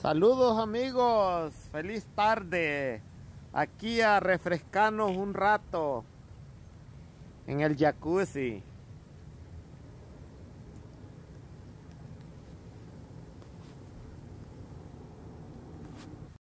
Saludos amigos, feliz tarde. Aquí a refrescarnos un rato en el jacuzzi.